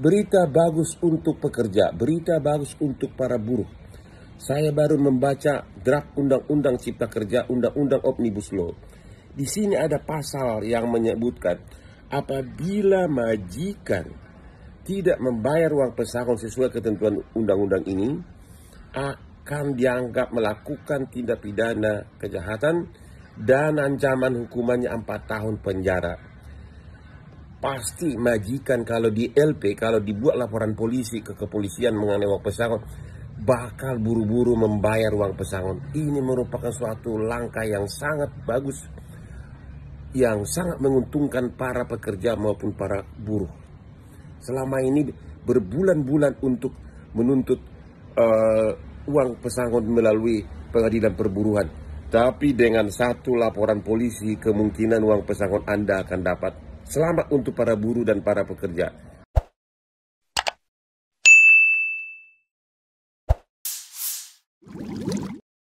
Berita bagus untuk pekerja, berita bagus untuk para buruh. Saya baru membaca draft Undang-Undang Cipta Kerja, Undang-Undang Omnibus Law. Di sini ada pasal yang menyebutkan apabila majikan tidak membayar uang pesangon sesuai ketentuan undang-undang ini akan dianggap melakukan tindak pidana kejahatan dan ancaman hukumannya 4 tahun penjara pasti majikan kalau di LP kalau dibuat laporan polisi ke kepolisian mengenai uang pesangon bakal buru-buru membayar uang pesangon ini merupakan suatu langkah yang sangat bagus yang sangat menguntungkan para pekerja maupun para buruh selama ini berbulan-bulan untuk menuntut uh, uang pesangon melalui pengadilan perburuhan tapi dengan satu laporan polisi kemungkinan uang pesangon Anda akan dapat Selamat untuk para buruh dan para pekerja.